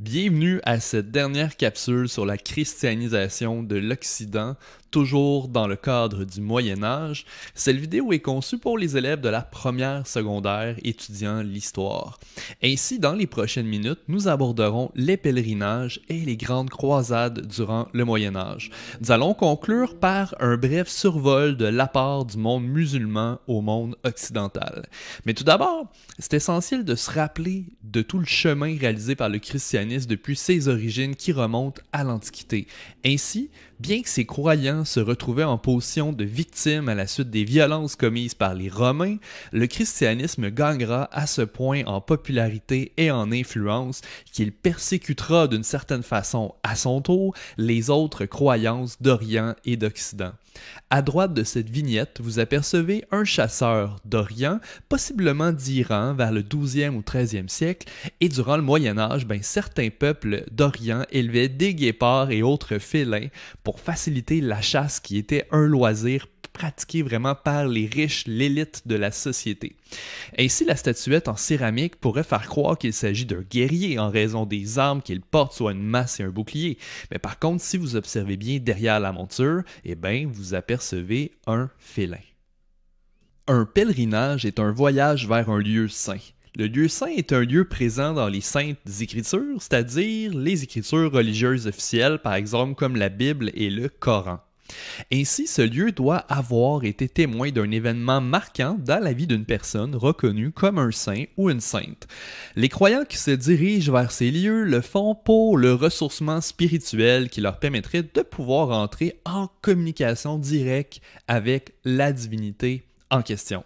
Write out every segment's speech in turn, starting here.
Bienvenue à cette dernière capsule sur la christianisation de l'Occident toujours dans le cadre du Moyen Âge, cette vidéo est conçue pour les élèves de la première secondaire étudiant l'histoire. Ainsi, dans les prochaines minutes, nous aborderons les pèlerinages et les grandes croisades durant le Moyen Âge. Nous allons conclure par un bref survol de l'apport du monde musulman au monde occidental. Mais tout d'abord, c'est essentiel de se rappeler de tout le chemin réalisé par le christianisme depuis ses origines qui remontent à l'Antiquité. Ainsi, bien que ces croyants se retrouvait en position de victime à la suite des violences commises par les Romains, le christianisme gagnera à ce point en popularité et en influence qu'il persécutera d'une certaine façon à son tour les autres croyances d'Orient et d'Occident. À droite de cette vignette, vous apercevez un chasseur d'Orient, possiblement d'Iran vers le 12e ou 13e siècle, et durant le Moyen Âge, ben, certains peuples d'Orient élevaient des guépards et autres félins pour faciliter la chasse qui était un loisir pratiqué vraiment par les riches, l'élite de la société. Ainsi, la statuette en céramique pourrait faire croire qu'il s'agit d'un guerrier en raison des armes qu'il porte, soit une masse et un bouclier. Mais par contre, si vous observez bien derrière la monture, eh bien, vous apercevez un félin. Un pèlerinage est un voyage vers un lieu saint. Le lieu saint est un lieu présent dans les saintes écritures, c'est-à-dire les écritures religieuses officielles, par exemple comme la Bible et le Coran. Ainsi, ce lieu doit avoir été témoin d'un événement marquant dans la vie d'une personne reconnue comme un saint ou une sainte. Les croyants qui se dirigent vers ces lieux le font pour le ressourcement spirituel qui leur permettrait de pouvoir entrer en communication directe avec la divinité en question.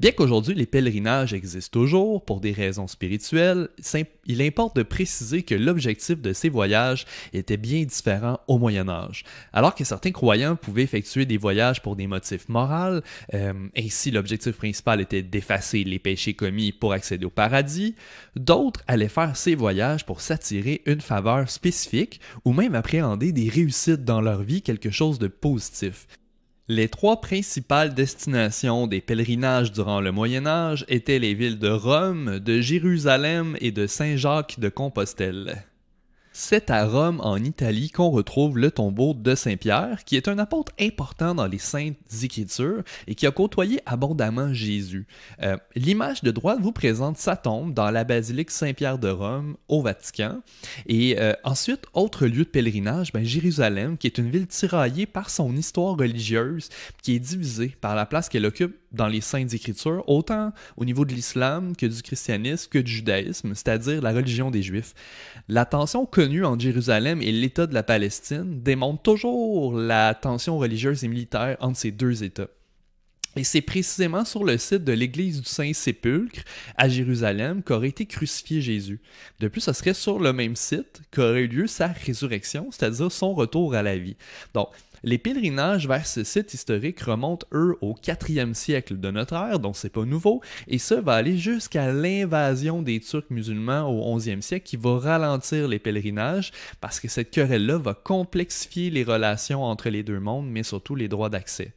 Bien qu'aujourd'hui les pèlerinages existent toujours pour des raisons spirituelles, il importe de préciser que l'objectif de ces voyages était bien différent au Moyen Âge. Alors que certains croyants pouvaient effectuer des voyages pour des motifs moraux, euh, ainsi l'objectif principal était d'effacer les péchés commis pour accéder au paradis, d'autres allaient faire ces voyages pour s'attirer une faveur spécifique ou même appréhender des réussites dans leur vie, quelque chose de positif. Les trois principales destinations des pèlerinages durant le Moyen Âge étaient les villes de Rome, de Jérusalem et de Saint-Jacques de Compostelle. C'est à Rome, en Italie, qu'on retrouve le tombeau de Saint Pierre, qui est un apôtre important dans les Saintes Écritures et qui a côtoyé abondamment Jésus. Euh, l'image de droite vous présente sa tombe dans la basilique Saint-Pierre de Rome, au Vatican. Et euh, ensuite, autre lieu de pèlerinage, ben, Jérusalem, qui est une ville tiraillée par son histoire religieuse, qui est divisée par la place qu'elle occupe dans les saintes écritures, autant au niveau de l'islam que du christianisme que du judaïsme, c'est-à-dire la religion des juifs. La tension connue entre Jérusalem et l'État de la Palestine démontre toujours la tension religieuse et militaire entre ces deux États. Et c'est précisément sur le site de l'église du Saint-Sépulcre à Jérusalem qu'aurait été crucifié Jésus. De plus, ce serait sur le même site qu'aurait eu lieu sa résurrection, c'est-à-dire son retour à la vie. Donc, les pèlerinages vers ce site historique remontent, eux, au 4e siècle de notre ère, donc c'est pas nouveau, et ça va aller jusqu'à l'invasion des Turcs musulmans au 11 siècle qui va ralentir les pèlerinages parce que cette querelle-là va complexifier les relations entre les deux mondes, mais surtout les droits d'accès.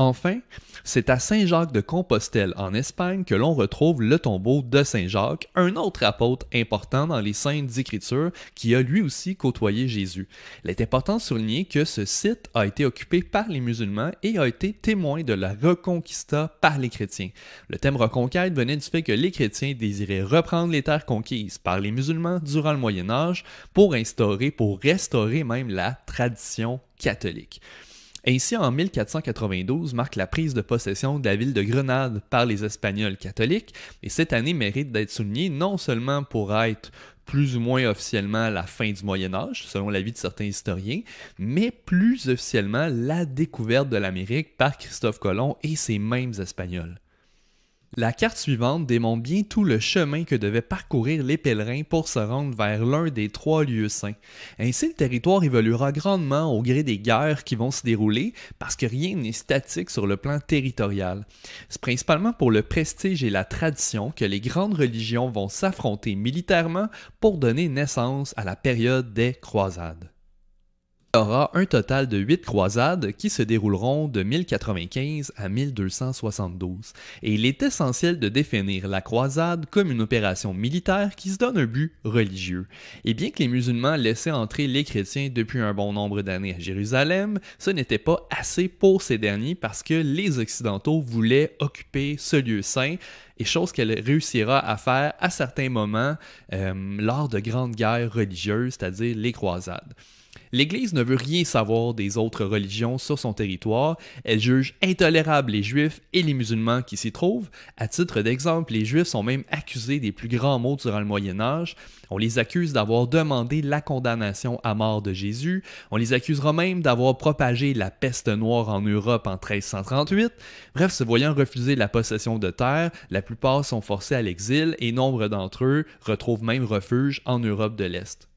Enfin, c'est à Saint-Jacques de Compostelle, en Espagne, que l'on retrouve le tombeau de Saint-Jacques, un autre apôtre important dans les Saintes Écritures qui a lui aussi côtoyé Jésus. Il est important de souligner que ce site a été occupé par les musulmans et a été témoin de la reconquista par les chrétiens. Le thème reconquête venait du fait que les chrétiens désiraient reprendre les terres conquises par les musulmans durant le Moyen Âge pour instaurer, pour restaurer même la tradition catholique. Ainsi, en 1492 marque la prise de possession de la ville de Grenade par les Espagnols catholiques, et cette année mérite d'être soulignée non seulement pour être plus ou moins officiellement la fin du Moyen Âge, selon l'avis de certains historiens, mais plus officiellement la découverte de l'Amérique par Christophe Colomb et ses mêmes Espagnols. La carte suivante démontre bien tout le chemin que devaient parcourir les pèlerins pour se rendre vers l'un des trois lieux saints. Ainsi, le territoire évoluera grandement au gré des guerres qui vont se dérouler parce que rien n'est statique sur le plan territorial. C'est principalement pour le prestige et la tradition que les grandes religions vont s'affronter militairement pour donner naissance à la période des croisades. Il y aura un total de 8 croisades qui se dérouleront de 1095 à 1272, et il est essentiel de définir la croisade comme une opération militaire qui se donne un but religieux. Et bien que les musulmans laissaient entrer les chrétiens depuis un bon nombre d'années à Jérusalem, ce n'était pas assez pour ces derniers parce que les Occidentaux voulaient occuper ce lieu saint, et chose qu'elle réussira à faire à certains moments euh, lors de grandes guerres religieuses, c'est-à-dire les croisades. L'Église ne veut rien savoir des autres religions sur son territoire, elle juge intolérables les Juifs et les musulmans qui s'y trouvent. À titre d'exemple, les Juifs sont même accusés des plus grands maux durant le Moyen Âge. On les accuse d'avoir demandé la condamnation à mort de Jésus. On les accusera même d'avoir propagé la peste noire en Europe en 1338. Bref, se voyant refuser la possession de terre, la plupart sont forcés à l'exil et nombre d'entre eux retrouvent même refuge en Europe de l'Est.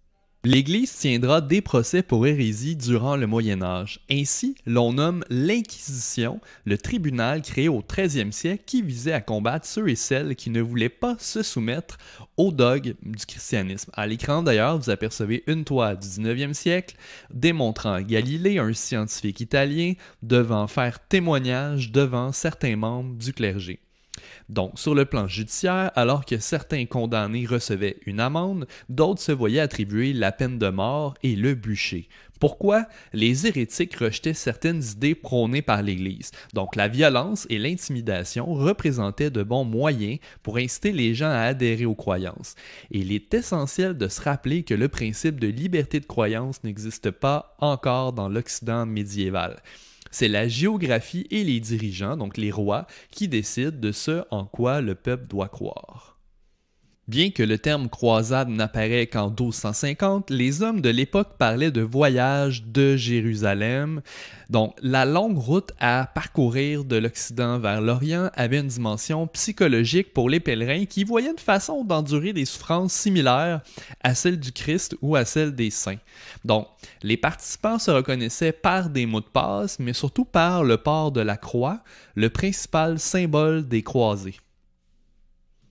L'Église tiendra des procès pour hérésie durant le Moyen Âge. Ainsi, l'on nomme l'Inquisition, le tribunal créé au XIIIe siècle qui visait à combattre ceux et celles qui ne voulaient pas se soumettre au dogme du christianisme. À l'écran d'ailleurs, vous apercevez une toile du XIXe siècle démontrant Galilée, un scientifique italien, devant faire témoignage devant certains membres du clergé. Donc, sur le plan judiciaire, alors que certains condamnés recevaient une amende, d'autres se voyaient attribuer la peine de mort et le bûcher. Pourquoi Les hérétiques rejetaient certaines idées prônées par l'Église. Donc, la violence et l'intimidation représentaient de bons moyens pour inciter les gens à adhérer aux croyances. Et il est essentiel de se rappeler que le principe de liberté de croyance n'existe pas encore dans l'Occident médiéval. C'est la géographie et les dirigeants, donc les rois, qui décident de ce en quoi le peuple doit croire. Bien que le terme croisade n'apparaît qu'en 1250, les hommes de l'époque parlaient de voyage de Jérusalem. Donc, la longue route à parcourir de l'Occident vers l'Orient avait une dimension psychologique pour les pèlerins qui voyaient une façon d'endurer des souffrances similaires à celles du Christ ou à celles des saints. Donc, les participants se reconnaissaient par des mots de passe, mais surtout par le port de la croix, le principal symbole des croisés.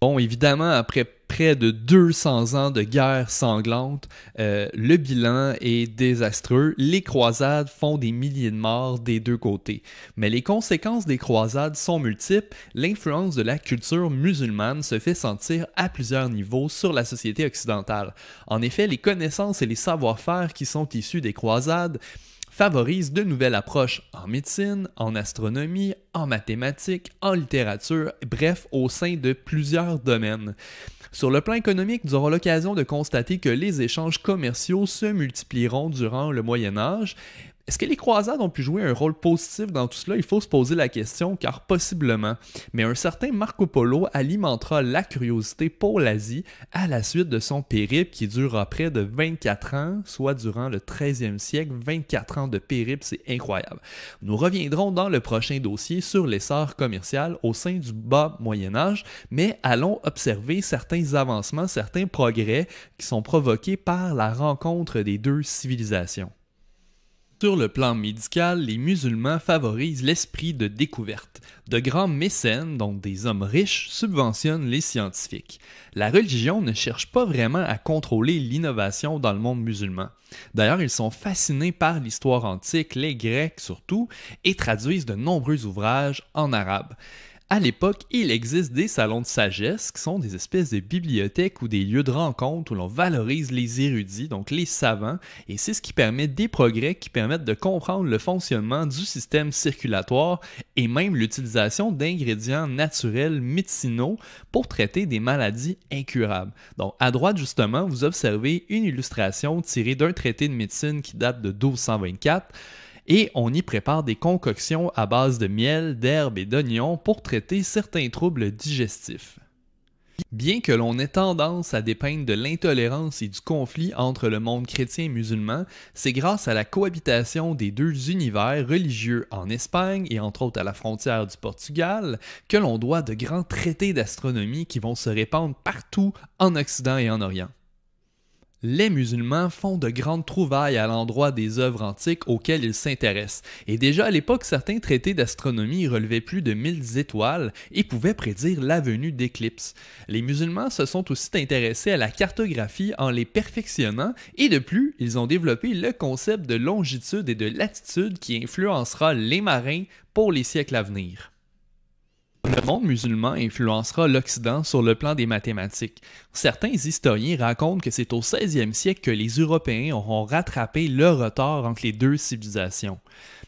Bon, évidemment, après près de 200 ans de guerre sanglante, euh, le bilan est désastreux. Les croisades font des milliers de morts des deux côtés. Mais les conséquences des croisades sont multiples. L'influence de la culture musulmane se fait sentir à plusieurs niveaux sur la société occidentale. En effet, les connaissances et les savoir-faire qui sont issus des croisades favorisent de nouvelles approches en médecine, en astronomie, en mathématiques, en littérature, bref, au sein de plusieurs domaines. Sur le plan économique, nous aurons l'occasion de constater que les échanges commerciaux se multiplieront durant le Moyen Âge est-ce que les croisades ont pu jouer un rôle positif dans tout cela Il faut se poser la question car possiblement. Mais un certain Marco Polo alimentera la curiosité pour l'Asie à la suite de son périple qui durera près de 24 ans, soit durant le 13e siècle. 24 ans de périple, c'est incroyable. Nous reviendrons dans le prochain dossier sur l'essor commercial au sein du bas Moyen Âge, mais allons observer certains avancements, certains progrès qui sont provoqués par la rencontre des deux civilisations. Sur le plan médical, les musulmans favorisent l'esprit de découverte. De grands mécènes, dont des hommes riches, subventionnent les scientifiques. La religion ne cherche pas vraiment à contrôler l'innovation dans le monde musulman. D'ailleurs, ils sont fascinés par l'histoire antique, les Grecs surtout, et traduisent de nombreux ouvrages en arabe. À l'époque, il existe des salons de sagesse qui sont des espèces de bibliothèques ou des lieux de rencontre où l'on valorise les érudits, donc les savants, et c'est ce qui permet des progrès qui permettent de comprendre le fonctionnement du système circulatoire et même l'utilisation d'ingrédients naturels médicinaux pour traiter des maladies incurables. Donc à droite justement, vous observez une illustration tirée d'un traité de médecine qui date de 1224 et on y prépare des concoctions à base de miel, d'herbes et d'oignons pour traiter certains troubles digestifs. Bien que l'on ait tendance à dépeindre de l'intolérance et du conflit entre le monde chrétien et musulman, c'est grâce à la cohabitation des deux univers religieux en Espagne et entre autres à la frontière du Portugal que l'on doit de grands traités d'astronomie qui vont se répandre partout en Occident et en Orient. Les musulmans font de grandes trouvailles à l'endroit des œuvres antiques auxquelles ils s'intéressent, et déjà à l'époque certains traités d'astronomie relevaient plus de 1000 étoiles et pouvaient prédire venue d'éclipses. Les musulmans se sont aussi intéressés à la cartographie en les perfectionnant, et de plus, ils ont développé le concept de longitude et de latitude qui influencera les marins pour les siècles à venir. Le monde musulman influencera l'Occident sur le plan des mathématiques. Certains historiens racontent que c'est au 16e siècle que les Européens auront rattrapé le retard entre les deux civilisations.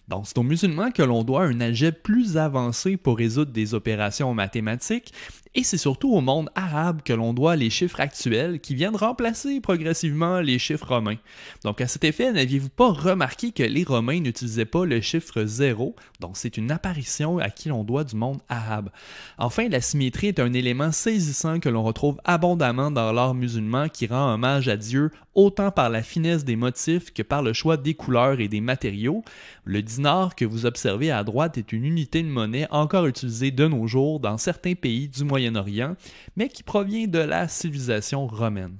Donc c'est aux musulmans que l'on doit un algèbre plus avancé pour résoudre des opérations mathématiques et c'est surtout au monde arabe que l'on doit les chiffres actuels qui viennent remplacer progressivement les chiffres romains. Donc à cet effet, n'aviez-vous pas remarqué que les Romains n'utilisaient pas le chiffre zéro, donc c'est une apparition à qui l'on doit du monde arabe. Enfin, la symétrie est un élément saisissant que l'on retrouve abondamment dans l'art musulman qui rend hommage à Dieu autant par la finesse des motifs que par le choix des couleurs et des matériaux. Le dinar que vous observez à droite est une unité de monnaie encore utilisée de nos jours dans certains pays du Moyen-Orient orient mais qui provient de la civilisation romaine.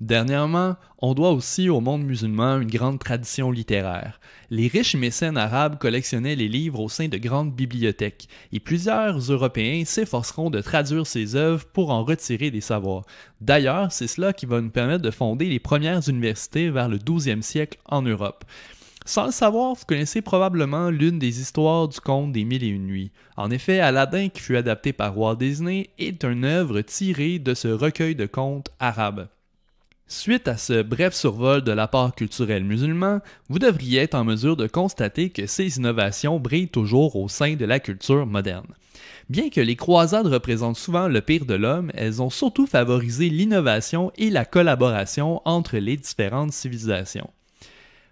Dernièrement, on doit aussi au monde musulman une grande tradition littéraire. Les riches mécènes arabes collectionnaient les livres au sein de grandes bibliothèques, et plusieurs Européens s'efforceront de traduire ces œuvres pour en retirer des savoirs. D'ailleurs, c'est cela qui va nous permettre de fonder les premières universités vers le 12e siècle en Europe. Sans le savoir, vous connaissez probablement l'une des histoires du conte des Mille et Une Nuits. En effet, Aladdin, qui fut adapté par Walt Disney, est une œuvre tirée de ce recueil de contes arabes. Suite à ce bref survol de l'apport culturel musulman, vous devriez être en mesure de constater que ces innovations brillent toujours au sein de la culture moderne. Bien que les croisades représentent souvent le pire de l'homme, elles ont surtout favorisé l'innovation et la collaboration entre les différentes civilisations.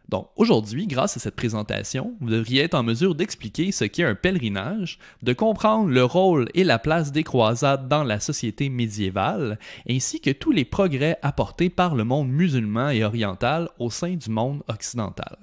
Donc aujourd'hui, grâce à cette présentation, vous devriez être en mesure d'expliquer ce qu'est un pèlerinage, de comprendre le rôle et la place des croisades dans la société médiévale, ainsi que tous les progrès apportés par le monde musulman et oriental au sein du monde occidental.